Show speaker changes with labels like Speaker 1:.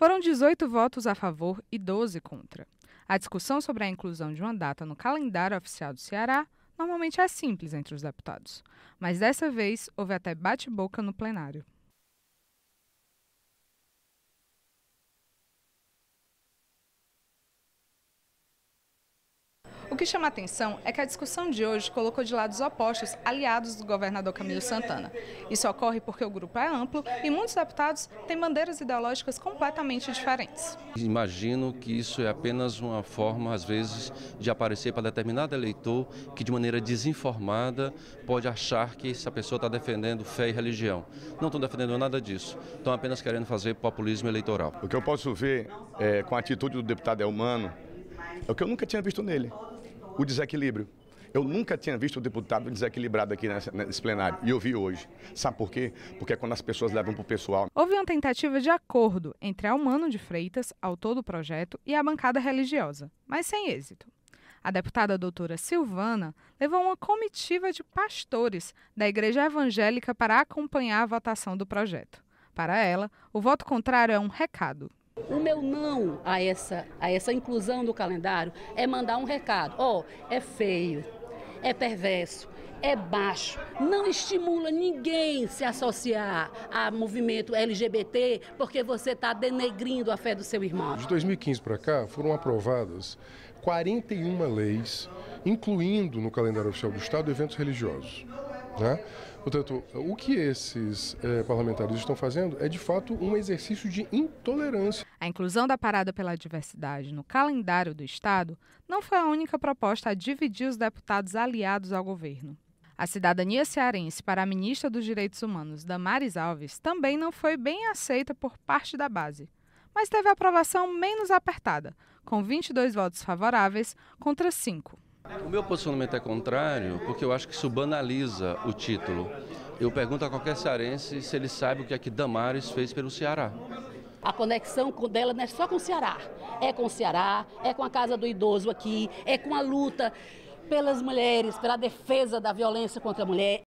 Speaker 1: Foram 18 votos a favor e 12 contra. A discussão sobre a inclusão de uma data no calendário oficial do Ceará normalmente é simples entre os deputados, mas dessa vez houve até bate-boca no plenário. que chama a atenção é que a discussão de hoje colocou de lados opostos aliados do governador Camilo Santana. Isso ocorre porque o grupo é amplo e muitos deputados têm bandeiras ideológicas completamente diferentes.
Speaker 2: Imagino que isso é apenas uma forma, às vezes, de aparecer para determinado eleitor que, de maneira desinformada, pode achar que essa pessoa está defendendo fé e religião. Não estão defendendo nada disso, estão apenas querendo fazer populismo eleitoral. O que eu posso ver é, com a atitude do deputado é humano, é o que eu nunca tinha visto nele
Speaker 3: o desequilíbrio. Eu nunca tinha visto o deputado desequilibrado aqui nesse plenário. E eu vi hoje. Sabe por quê? Porque é quando as pessoas levam para o pessoal.
Speaker 1: Houve uma tentativa de acordo entre Almano de Freitas, autor do projeto, e a bancada religiosa, mas sem êxito. A deputada doutora Silvana levou uma comitiva de pastores da Igreja Evangélica para acompanhar a votação do projeto. Para ela, o voto contrário é um recado. O meu não a essa, a essa inclusão no calendário é mandar um recado:
Speaker 4: ó, oh, é feio, é perverso, é baixo, não estimula ninguém se associar a movimento LGBT porque você está denegrindo a fé do seu irmão. De
Speaker 3: 2015 para cá foram aprovadas 41 leis, incluindo no calendário oficial do Estado eventos religiosos. Né? Portanto, o que esses eh, parlamentares estão fazendo é de fato um exercício de intolerância.
Speaker 1: A inclusão da parada pela diversidade no calendário do Estado não foi a única proposta a dividir os deputados aliados ao governo. A cidadania cearense para a ministra dos Direitos Humanos, Damares Alves, também não foi bem aceita por parte da base, mas teve aprovação menos apertada, com 22 votos favoráveis contra 5.
Speaker 2: O meu posicionamento é contrário, porque eu acho que isso banaliza o título. Eu pergunto a qualquer cearense se ele sabe o que é que Damares fez pelo Ceará.
Speaker 1: A
Speaker 4: conexão dela não é só com o Ceará. É com o Ceará, é com a Casa do Idoso aqui, é com a luta pelas mulheres, pela defesa da violência contra a mulher.